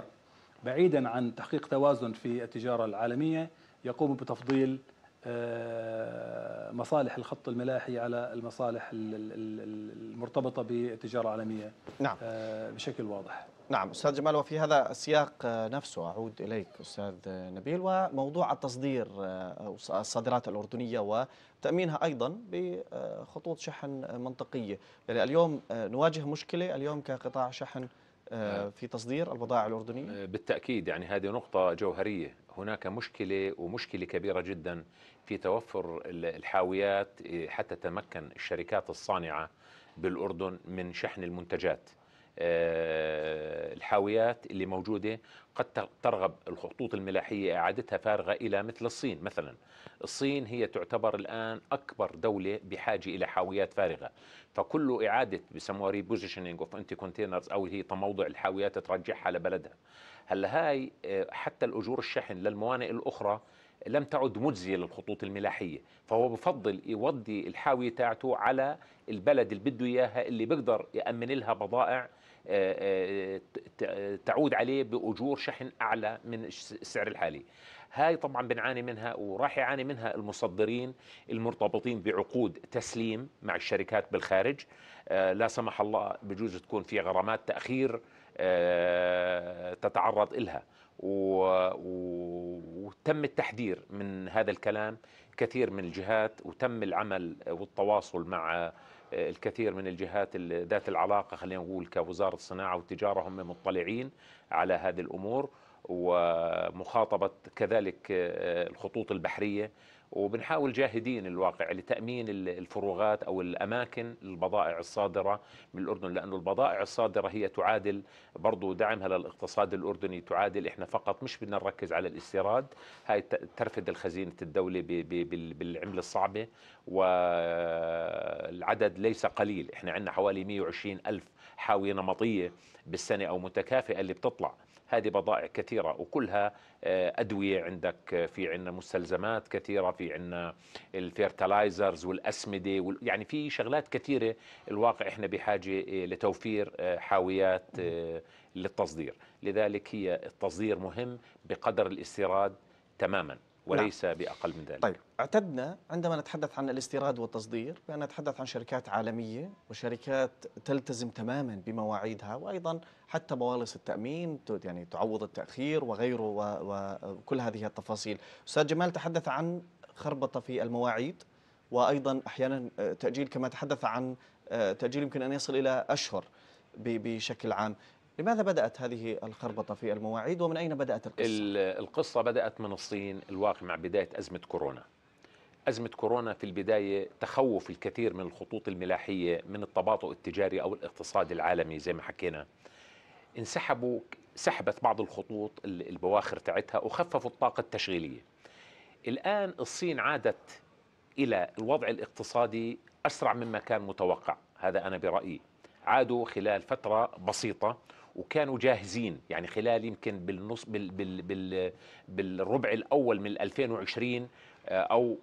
بعيدا عن تحقيق توازن في التجارة العالمية يقوم بتفضيل آه، مصالح الخط الملاحي على المصالح المرتبطة بالتجارة العالمية نعم. آه، بشكل واضح نعم أستاذ جمال وفي هذا السياق نفسه أعود إليك أستاذ نبيل وموضوع التصدير آه، الصادرات الأردنية وتأمينها أيضا بخطوط شحن منطقية يعني اليوم نواجه مشكلة اليوم كقطاع شحن آه، نعم. في تصدير البضائع الأردنية؟ آه، بالتأكيد يعني هذه نقطة جوهرية هناك مشكلة ومشكلة كبيرة جدا في توفر الحاويات إيه، حتى تمكن الشركات الصانعة بالأردن من شحن المنتجات آه، الحاويات اللي موجودة قد ترغب الخطوط الملاحية إعادتها فارغة إلى مثل الصين مثلا الصين هي تعتبر الآن أكبر دولة بحاجة إلى حاويات فارغة فكل إعادة بسموها ريبوزيشنينج اوف انتي كونتينرز أو هي تموضع الحاويات ترجعها لبلدها هلا هاي آه، حتى الأجور الشحن للموانئ الأخرى لم تعد مجزية للخطوط الملاحية فهو بفضل يودي الحاوية تاعته على البلد اللي بده إياها اللي بيقدر يأمن لها بضائع آه، آه، آه، تعود عليه باجور شحن اعلى من السعر الحالي هاي طبعا بنعاني منها وراح يعاني منها المصدرين المرتبطين بعقود تسليم مع الشركات بالخارج لا سمح الله بجوز تكون في غرامات تاخير تتعرض إلها و... و... وتم التحذير من هذا الكلام كثير من الجهات وتم العمل والتواصل مع آه، الكثير من الجهات ذات العلاقه خلينا نقول كوزاره الصناعه والتجاره هم مطلعين على هذه الامور ومخاطبه كذلك آه، الخطوط البحريه وبنحاول جاهدين الواقع لتامين الفروغات او الاماكن البضائع الصادره من الاردن لانه البضائع الصادره هي تعادل برضه دعمها للاقتصاد الاردني تعادل احنا فقط مش بدنا نركز على الاستيراد هاي ترفد الخزينه الدوله بالعمله الصعبه والعدد ليس قليل احنا عندنا حوالي 120 الف حاويه نمطيه بالسنه او متكافئه اللي بتطلع هذه بضائع كثيرة وكلها آه، أدوية عندك آه، في عنا مستلزمات كثيرة في عنا الفيرتلايزرز والأسمدة يعني في شغلات كثيرة الواقع إحنا بحاجة آه، لتوفير حاويات للتصدير لذلك هي التصدير مهم بقدر الاستيراد تماماً نعم. وليس نعم. باقل من ذلك. طيب اعتدنا عندما نتحدث عن الاستيراد والتصدير بان نتحدث عن شركات عالميه وشركات تلتزم تماما بمواعيدها وايضا حتى بوالص التامين يعني تعوض التاخير وغيره وكل هذه التفاصيل. استاذ جمال تحدث عن خربطه في المواعيد وايضا احيانا آه، تاجيل كما تحدث عن آه، تاجيل يمكن ان يصل الى اشهر بشكل عام لماذا بدأت هذه الخربطة في المواعيد ومن أين بدأت القصة؟ القصة بدأت من الصين الواقع مع بداية أزمة كورونا أزمة كورونا في البداية تخوف الكثير من الخطوط الملاحية من التباطؤ التجاري أو الاقتصاد العالمي زي ما حكينا انسحبوا سحبت بعض الخطوط البواخر تاعتها وخففوا الطاقة التشغيلية الآن الصين عادت إلى الوضع الاقتصادي أسرع مما كان متوقع هذا أنا برأيي عادوا خلال فترة بسيطة وكانوا جاهزين يعني خلال يمكن بالنص بال بال بال بالربع الاول من 2020 آه، او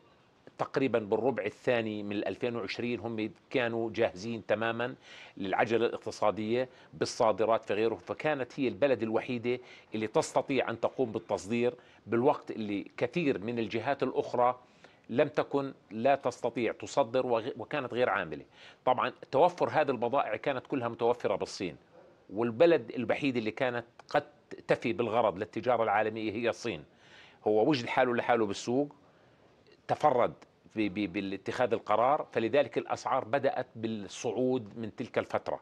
تقريبا بالربع الثاني من 2020 هم كانوا جاهزين تماما للعجلة الاقتصادية بالصادرات في غيره فكانت هي البلد الوحيدة اللي تستطيع أن تقوم بالتصدير بالوقت اللي كثير من الجهات الأخرى لم تكن لا تستطيع تصدر وكانت غير عاملة طبعا توفر هذه البضائع كانت كلها متوفرة بالصين والبلد الوحيد اللي كانت قد تفي بالغرض للتجارة العالمية هي الصين هو وجد حاله لحاله بالسوق تفرد باتخاذ القرار فلذلك الأسعار بدأت بالصعود من تلك الفترة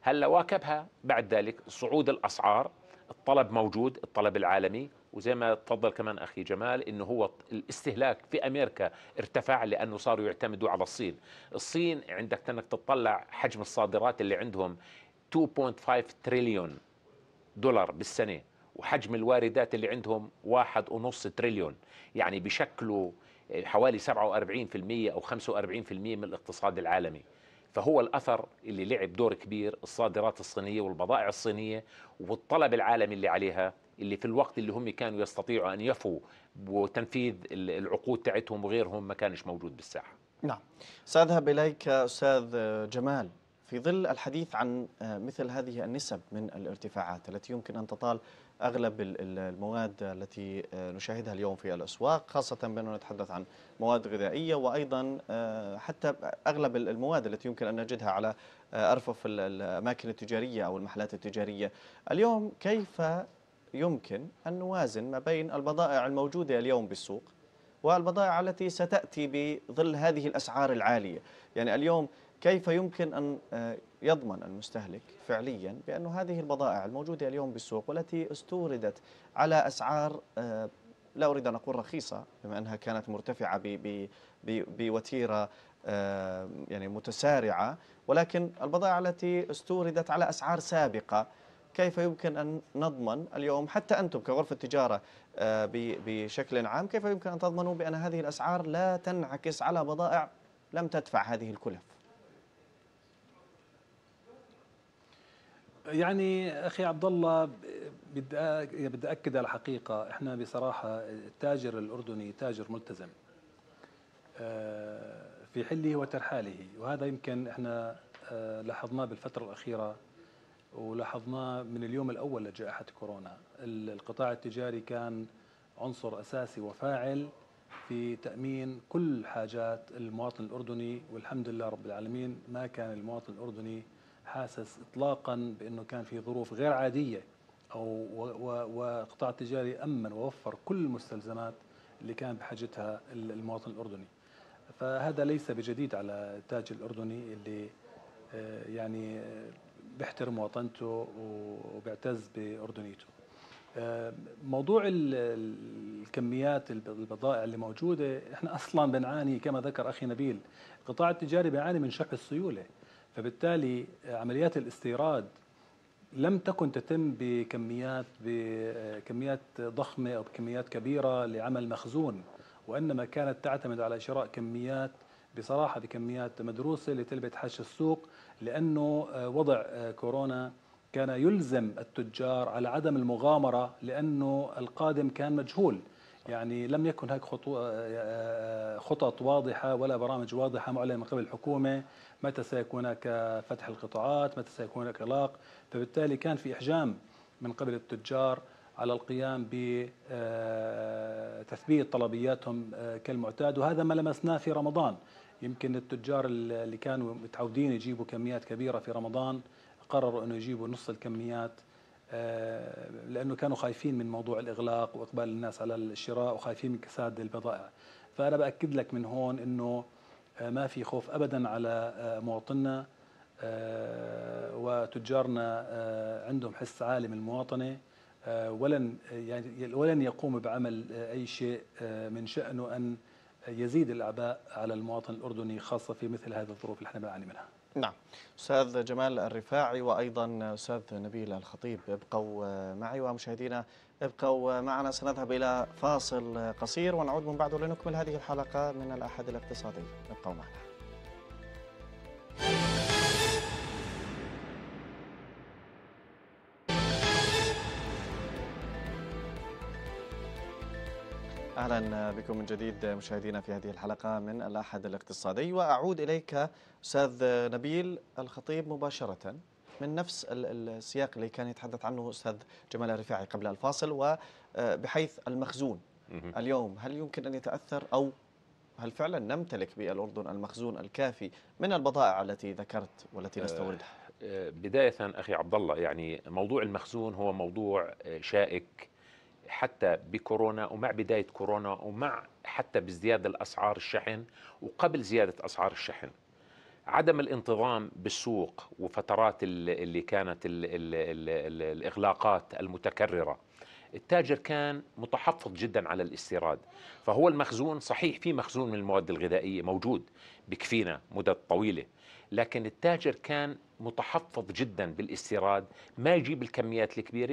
هلا واكبها بعد ذلك صعود الأسعار الطلب موجود الطلب العالمي وزي ما تفضل كمان اخي جمال انه هو الاستهلاك في امريكا ارتفع لانه صاروا يعتمدوا على الصين، الصين عندك انك تطلع حجم الصادرات اللي عندهم 2.5 تريليون دولار بالسنة وحجم الواردات اللي عندهم واحد ونص تريليون يعني بشكلوا حوالي 47% أو 45% من الاقتصاد العالمي فهو الأثر اللي لعب دور كبير الصادرات الصينية والبضائع الصينية والطلب العالمي اللي عليها اللي في الوقت اللي هم كانوا يستطيعوا أن يفوا وتنفيذ العقود تاعتهم وغيرهم ما كانش موجود بالساحة نعم سأذهب إليك أستاذ جمال في ظل الحديث عن آه، مثل هذه النسب من الارتفاعات التي يمكن أن تطال أغلب المواد التي آه، نشاهدها اليوم في الأسواق خاصة بأننا نتحدث عن مواد غذائية وأيضا آه، حتى أغلب المواد التي يمكن أن نجدها على أرفف الأماكن التجارية أو المحلات التجارية اليوم كيف يمكن أن نوازن ما بين البضائع الموجودة اليوم بالسوق والبضائع التي ستأتي بظل هذه الأسعار العالية يعني اليوم كيف يمكن أن آه، يضمن المستهلك فعليا بأن هذه البضائع الموجودة اليوم بالسوق والتي استوردت على أسعار آه، لا أريد أن أقول رخيصة بما أنها كانت مرتفعة بوتيرة آه، يعني متسارعة ولكن البضائع التي استوردت على أسعار سابقة كيف يمكن أن نضمن اليوم حتى أنتم كغرفة تجارة بشكل عام كيف يمكن أن تضمنوا بأن هذه الأسعار لا تنعكس على بضائع لم تدفع هذه الكلف يعني اخي عبد الله بدي يعني بدي اكد على حقيقه احنا بصراحه التاجر الاردني تاجر ملتزم آه، في حله وترحاله وهذا يمكن احنا آه، لاحظناه بالفتره الاخيره ولاحظناه من اليوم الاول لجائحه كورونا القطاع التجاري كان عنصر اساسي وفاعل في تامين كل حاجات المواطن الاردني والحمد لله رب العالمين ما كان المواطن الاردني حاسس اطلاقا بانه كان في ظروف غير عاديه او والقطاع التجاري امن ووفر كل المستلزمات اللي كان بحاجتها المواطن الاردني. فهذا ليس بجديد على التاجر الاردني اللي آه، يعني آه، بيحترم وطنته وبيعتز باردنيته. آه، موضوع الكميات البضائع اللي موجوده احنا اصلا بنعاني كما ذكر اخي نبيل القطاع التجاري بيعاني من شح السيوله فبالتالي عمليات الاستيراد لم تكن تتم بكميات بكميات ضخمه او بكميات كبيره لعمل مخزون وانما كانت تعتمد على شراء كميات بصراحه بكميات مدروسه لتلبيه حش السوق لانه آه، وضع آه، كورونا كان يلزم التجار على عدم المغامره لانه القادم كان مجهول يعني لم يكن هناك آه، آه، خطط واضحة ولا برامج واضحة معلنة من قبل الحكومة متى سيكون هناك فتح القطاعات متى سيكون هناك إغلاق فبالتالي كان في إحجام من قبل التجار على القيام بتثبيت آه، طلبياتهم كالمعتاد وهذا ما لمسناه في رمضان يمكن التجار اللي كانوا متعودين يجيبوا كميات كبيرة في رمضان قرروا أنه يجيبوا نص الكميات آه، لانه كانوا خايفين من موضوع الاغلاق واقبال الناس على الشراء وخايفين من كساد البضائع فانا باكد لك من هون انه آه، ما في خوف ابدا على آه، مواطننا وتجارنا عندهم حس عالي من المواطنه ولن يعني ولن يقوم بعمل اي شيء من شانه ان يزيد الاعباء على المواطن الاردني خاصه في مثل هذه الظروف اللي احنا بنعاني منها نعم أستاذ جمال الرفاعي وأيضا أستاذ نبيل الخطيب ابقوا معي ومشاهدينا ابقوا معنا سنذهب إلى فاصل قصير ونعود من بعده لنكمل هذه الحلقة من الأحد الاقتصادي ابقوا معنا اهلا بكم من جديد مشاهدينا في هذه الحلقه من الاحد الاقتصادي واعود اليك استاذ نبيل الخطيب مباشره من نفس السياق اللي كان يتحدث عنه استاذ جمال الرفاعي قبل الفاصل وبحيث المخزون اليوم هل يمكن ان يتاثر او هل فعلا نمتلك بالاردن المخزون الكافي من البضائع التي ذكرت والتي آه، نستوردها؟ آه، بدايه اخي عبد الله يعني موضوع المخزون هو موضوع آه، شائك حتى بكورونا ومع بداية كورونا ومع حتى بازدياد الأسعار الشحن وقبل زيادة أسعار الشحن عدم الانتظام بالسوق وفترات اللي كانت الـ الـ الـ الإغلاقات المتكررة التاجر كان متحفظ جدا على الاستيراد فهو المخزون صحيح في مخزون من المواد الغذائية موجود بكفينا مدة طويلة لكن التاجر كان متحفظ جدا بالاستيراد ما يجيب الكميات الكبيرة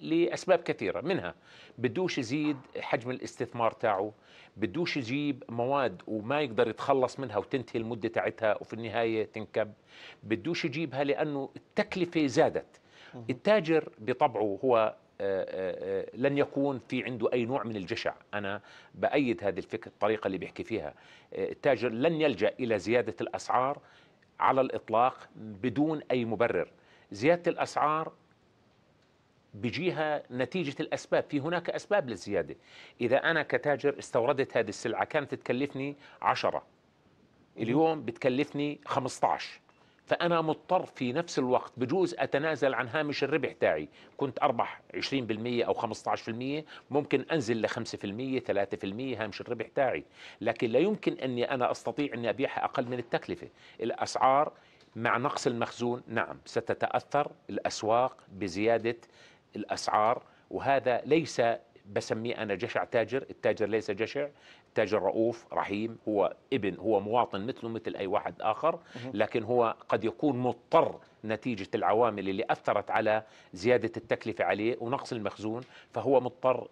لأسباب كثيرة منها بدوش يزيد حجم الاستثمار تاعه بدوش يجيب مواد وما يقدر يتخلص منها وتنتهي المدة تاعتها وفي النهاية تنكب بدوش يجيبها لأنه التكلفة زادت التاجر بطبعه هو آه، آه، لن يكون في عنده أي نوع من الجشع أنا بأيد هذه الفكرة الطريقة اللي بيحكي فيها آه، التاجر لن يلجأ إلى زيادة الأسعار على الإطلاق بدون أي مبرر زيادة الأسعار بيجيها نتيجة الأسباب في هناك أسباب للزيادة إذا أنا كتاجر استوردت هذه السلعة كانت تكلفني عشرة اليوم بتكلفني 15 فأنا مضطر في نفس الوقت بجوز أتنازل عن هامش الربح تاعي كنت أربح 20% أو 15% ممكن أنزل ل 5% 3% هامش الربح تاعي لكن لا يمكن أني أنا أستطيع أني أبيعها أقل من التكلفة الأسعار مع نقص المخزون نعم ستتأثر الأسواق بزيادة الأسعار وهذا ليس بسميه أنا جشع تاجر التاجر ليس جشع تاجر رؤوف رحيم هو ابن هو مواطن مثله مثل أي واحد آخر لكن هو قد يكون مضطر نتيجة العوامل اللي أثرت على زيادة التكلفة عليه ونقص المخزون فهو مضطر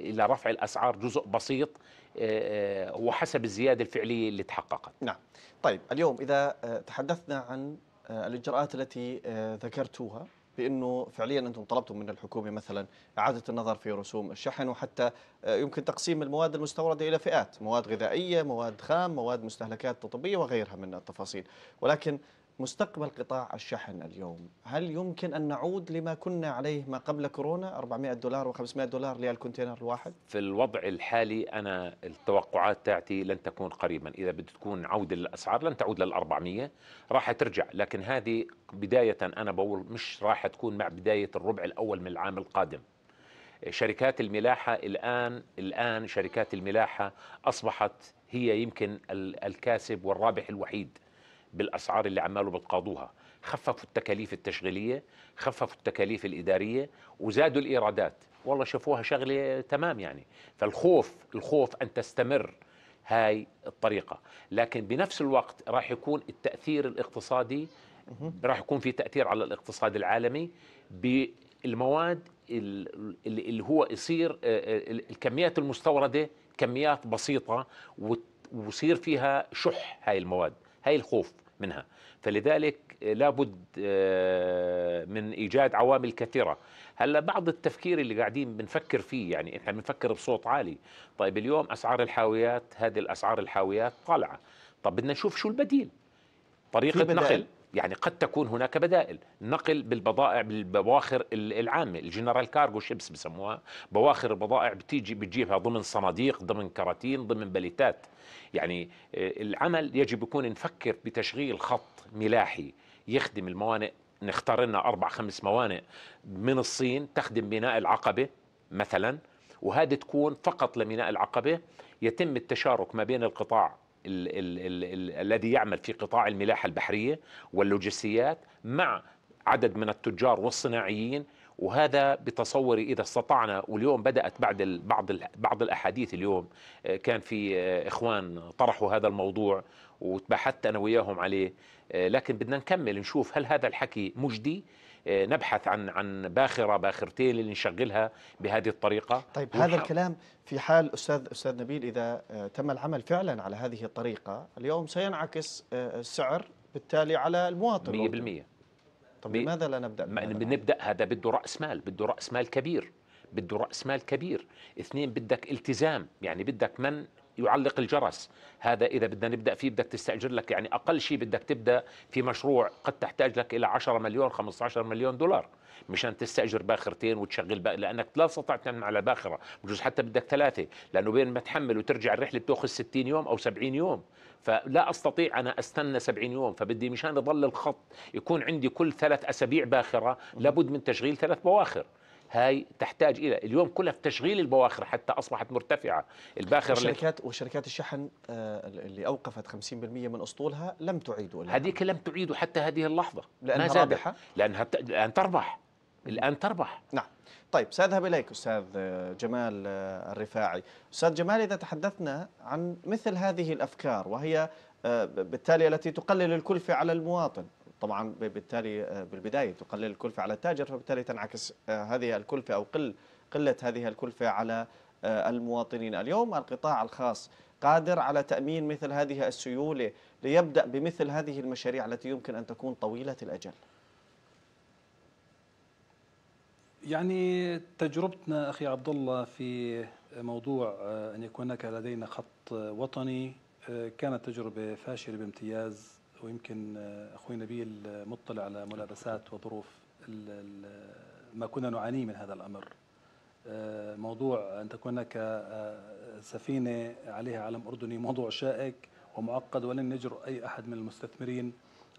إلى رفع الأسعار جزء بسيط آه، آه، وحسب الزيادة الفعلية اللي تحققت نعم طيب اليوم إذا آه، تحدثنا عن الإجراءات التي ذكرتوها بانه فعليا انتم طلبتم من الحكومه مثلا اعاده النظر في رسوم الشحن وحتى آه، يمكن تقسيم المواد المستورده الى فئات، مواد غذائيه، مواد خام، مواد مستهلكات طبيه وغيرها من التفاصيل، ولكن مستقبل قطاع الشحن اليوم هل يمكن أن نعود لما كنا عليه ما قبل كورونا 400 دولار و500 دولار للكونتينر الواحد في الوضع الحالي أنا التوقعات تاعتي لن تكون قريبا إذا بدها تكون عودة للأسعار لن تعود لل 400 راح ترجع لكن هذه بداية أنا بقول مش راح تكون مع بداية الربع الأول من العام القادم شركات الملاحة الآن الآن شركات الملاحة أصبحت هي يمكن الكاسب والرابح الوحيد بالاسعار اللي عماله بتقاضوها خففوا التكاليف التشغيليه خففوا التكاليف الاداريه وزادوا الايرادات والله شافوها شغله تمام يعني فالخوف الخوف ان تستمر هاي الطريقه لكن بنفس الوقت راح يكون التاثير الاقتصادي راح يكون في تاثير على الاقتصاد العالمي بالمواد اللي هو يصير آه، آه، الكميات المستورده كميات بسيطه ويصير فيها شح هاي المواد هاي الخوف منها فلذلك آه، لابد آه، من إيجاد عوامل كثيرة هلا بعض التفكير اللي قاعدين بنفكر فيه يعني احنا بنفكر بصوت عالي طيب اليوم اسعار الحاويات هذه الاسعار الحاويات طالعه طب بدنا نشوف شو البديل طريقه نقل يعني قد تكون هناك بدائل نقل بالبضائع بالبواخر العامة الجنرال كارغو شيبس بسموها بواخر البضائع بتيجي بتجيبها ضمن صناديق ضمن كراتين ضمن بليتات يعني آه، العمل يجب يكون نفكر بتشغيل خط ملاحي يخدم الموانئ نختار لنا أربع خمس موانئ من الصين تخدم بناء العقبة مثلا وهذه تكون فقط لميناء العقبة يتم التشارك ما بين القطاع ال ال الذي يعمل في قطاع الملاحة البحرية واللوجستيات مع عدد من التجار والصناعيين وهذا بتصوري اذا استطعنا واليوم بدات بعد بعض بعض الاحاديث اليوم آه، كان في آه، اخوان طرحوا هذا الموضوع وتباحثت انا وياهم عليه آه، لكن بدنا نكمل نشوف هل هذا الحكي مجدي آه، نبحث عن عن باخره باخرتين اللي نشغلها بهذه الطريقه طيب هذا الكلام في حال استاذ استاذ نبيل اذا آه، تم العمل فعلا على هذه الطريقه اليوم سينعكس آه، السعر بالتالي على المواطن 100% طب لماذا لا نبدا بنبدا هذا بده راس مال بده راس مال كبير بده راس مال كبير اثنين بدك التزام يعني بدك من يعلق الجرس هذا اذا بدنا نبدا فيه بدك تستاجر لك يعني اقل شيء بدك تبدا في مشروع قد تحتاج لك الى 10 مليون 15 مليون دولار مشان تستاجر باخرتين وتشغل باخر لانك لا استطعت تعمل على باخره بجوز حتى بدك ثلاثه لانه بين ما تحمل وترجع الرحله بتاخذ 60 يوم او 70 يوم فلا استطيع انا استنى 70 يوم فبدي مشان يضل الخط يكون عندي كل ثلاث اسابيع باخره لابد من تشغيل ثلاث بواخر هاي تحتاج الى اليوم كلها في تشغيل البواخر حتى اصبحت مرتفعه الباخر والشركات وشركات الشحن آه، اللي اوقفت 50% من اسطولها لم تعيدوا هذيك لم تعيدوا حتى هذه اللحظه لانها رابحه لانها الان تربح الان تربح نعم طيب ساذهب اليك استاذ آه، جمال آه، الرفاعي استاذ جمال اذا تحدثنا عن مثل هذه الافكار وهي بالتالي التي تقلل الكلفه على المواطن طبعا بالتالي آه، بالبداية تقلل الكلفة على التاجر فبالتالي تنعكس آه، هذه الكلفة أو قل قلة هذه الكلفة على آه، المواطنين اليوم القطاع الخاص قادر على تأمين مثل هذه السيولة ليبدأ بمثل هذه المشاريع التي يمكن أن تكون طويلة الأجل يعني تجربتنا أخي عبد الله في موضوع أن يكون هناك لدينا خط وطني كانت تجربة فاشلة بامتياز ويمكن اخوي نبيل مطلع على ملابسات وظروف ما كنا نعاني من هذا الامر آه، موضوع ان تكون هناك آه، سفينه عليها علم اردني موضوع شائك ومعقد ولن يجرؤ اي احد من المستثمرين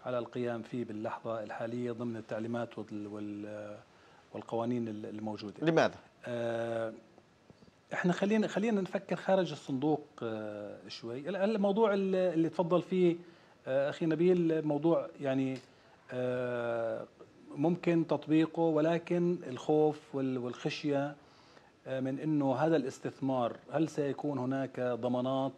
على القيام فيه باللحظه الحاليه ضمن التعليمات والقوانين الموجوده لماذا آه، احنا خلينا خلينا نفكر خارج الصندوق شوي الموضوع اللي تفضل فيه آه، اخي نبيل موضوع يعني آه، ممكن تطبيقه ولكن الخوف والخشيه آه، من انه هذا الاستثمار هل سيكون هناك ضمانات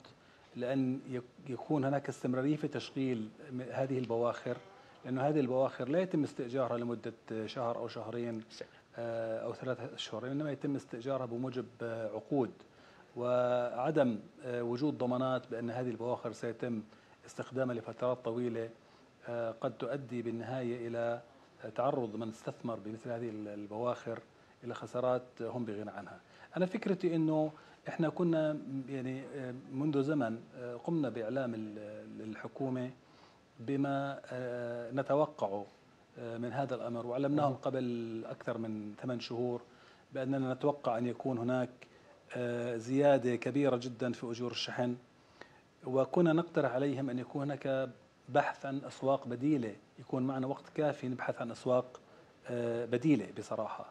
لان يكون هناك استمراريه في تشغيل هذه البواخر لانه هذه البواخر لا يتم استئجارها لمده شهر او شهرين او ثلاثة اشهر انما يتم استئجارها بموجب عقود وعدم وجود ضمانات بان هذه البواخر سيتم استخدامها لفترات طويلة آه، قد تؤدي بالنهاية إلى تعرض من استثمر بمثل هذه البواخر إلى خسارات هم بغنى عنها أنا فكرتي أنه إحنا كنا يعني آه، منذ زمن آه، قمنا بإعلام الحكومة بما نتوقعه من هذا الأمر وعلمناهم قبل أكثر من ثمان شهور بأننا نتوقع أن يكون هناك زيادة كبيرة جدا في أجور الشحن وكنا نقترح عليهم أن يكون هناك بحث عن أسواق بديلة يكون معنا وقت كافي نبحث عن أسواق آه، بديلة بصراحة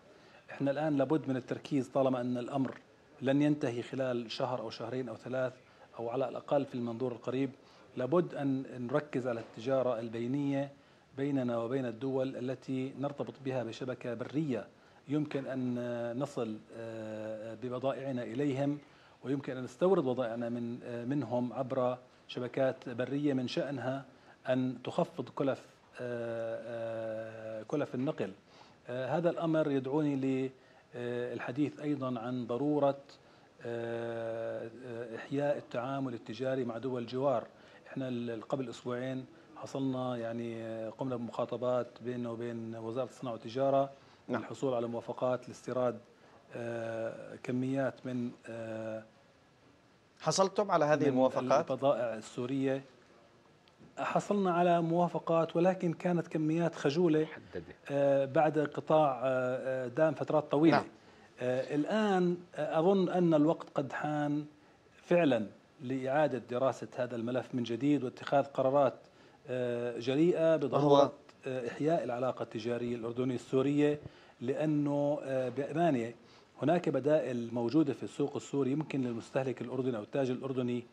احنا الآن لابد من التركيز طالما أن الأمر لن ينتهي خلال شهر أو شهرين أو ثلاث أو على الأقل في المنظور القريب لابد أن نركز على التجارة البينية بيننا وبين الدول التي نرتبط بها بشبكة برية يمكن أن نصل آه، ببضائعنا إليهم ويمكن أن نستورد وضائعنا من منهم عبر شبكات برية من شأنها أن تخفض كلف آه، آه، كلف النقل آه، هذا الأمر يدعوني للحديث أيضا عن ضرورة إحياء التعامل التجاري مع دول الجوار احنا قبل أسبوعين حصلنا يعني قمنا بمخاطبات بيننا وبين وزارة الصناعة والتجارة نعم. للحصول على موافقات لاستيراد كميات من حصلتم على هذه الموافقات؟ البضائع السورية حصلنا على موافقات ولكن كانت كميات خجولة آه، بعد قطاع آه، آه، دام فترات طويلة نعم. الآن أظن أن الوقت قد حان فعلا لإعادة دراسة هذا الملف من جديد واتخاذ قرارات جريئة بضرورة إحياء العلاقة التجارية الأردنية السورية لأنه بأمانة هناك بدائل موجودة في السوق السوري يمكن للمستهلك الأردني أو التاجر الأردني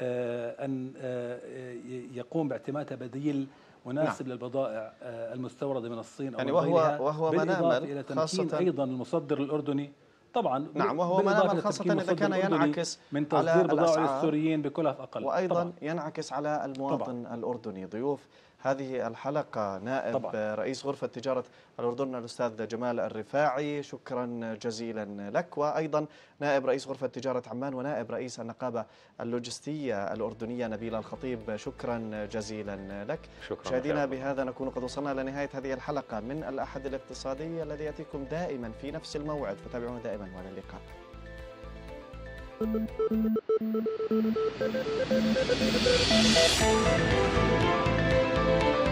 آه، أن آه، يقوم باعتمادها بديل مناسب نعم. للبضائع آه، المستورده من الصين أو يعني وهو وهو مناما الى تمكين خاصة ايضا المصدر الاردني طبعا نعم وهو مناما خاصه اذا كان ينعكس من تصدير بضائع السوريين بكلف اقل وايضا طبعاً. ينعكس على المواطن طبعاً. الاردني ضيوف هذه الحلقة نائب طبعا. رئيس غرفة تجارة الأردن الأستاذ جمال الرفاعي شكرا جزيلا لك وأيضا نائب رئيس غرفة تجارة عمان ونائب رئيس النقابة اللوجستية الأردنية نبيل الخطيب شكرا جزيلا لك شكرا مشاهدينا بهذا نكون قد وصلنا لنهاية هذه الحلقة من الأحد الاقتصادي الذي يأتيكم دائما في نفس الموعد فتابعونا دائما والى اللقاء Thank you.